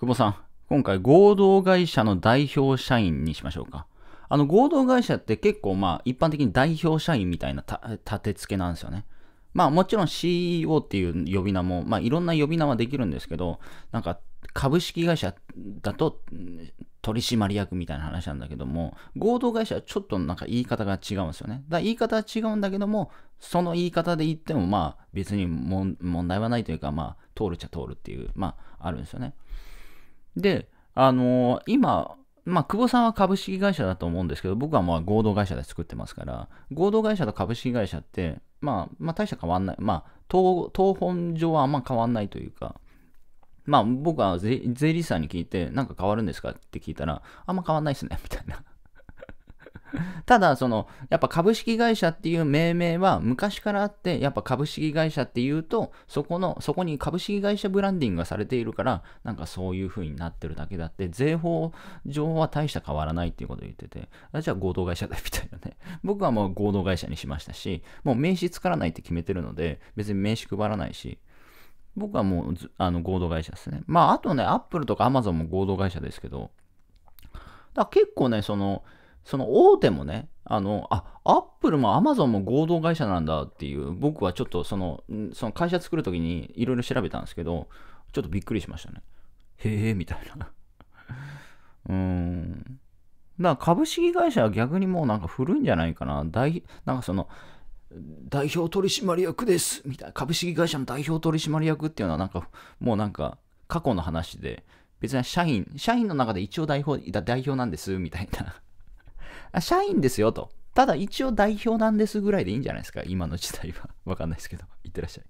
久保さん、今回合同会社の代表社員にしましょうか。あの合同会社って結構まあ一般的に代表社員みたいな立て付けなんですよね。まあもちろん CEO っていう呼び名も、まあいろんな呼び名はできるんですけど、なんか株式会社だと取締役みたいな話なんだけども、合同会社はちょっとなんか言い方が違うんですよね。だから言い方は違うんだけども、その言い方で言ってもまあ別に問題はないというかまあ通るっちゃ通るっていう、まああるんですよね。で、あのー、今、まあ、久保さんは株式会社だと思うんですけど、僕はまあ合同会社で作ってますから、合同会社と株式会社って、まあ、まあ、大した変わんない。まあ、当本上はあんま変わんないというか、まあ、僕は税理士さんに聞いて、なんか変わるんですかって聞いたら、あんま変わんないですね、みたいな ただ、その、やっぱ株式会社っていう命名は昔からあって、やっぱ株式会社っていうと、そこの、そこに株式会社ブランディングがされているから、なんかそういう風になってるだけだって、税法上は大した変わらないっていうことを言ってて、じゃあ合同会社だみたいなね。僕はもう合同会社にしましたし、もう名刺作らないって決めてるので、別に名刺配らないし、僕はもうあの合同会社ですね。まあ、あとね、アップルとかアマゾンも合同会社ですけど、だ結構ね、その、その大手もね、あの、あ、アップルもアマゾンも合同会社なんだっていう、僕はちょっとその、その会社作るときにいろいろ調べたんですけど、ちょっとびっくりしましたね。へえ、みたいな。うーん。だから株式会社は逆にもうなんか古いんじゃないかな。代なんかその、代表取締役ですみたいな。株式会社の代表取締役っていうのはなんか、もうなんか過去の話で、別に社員、社員の中で一応代表、代表なんですみたいな。社員ですよと。ただ一応代表なんですぐらいでいいんじゃないですか今の時代は。わかんないですけど。いってらっしゃい。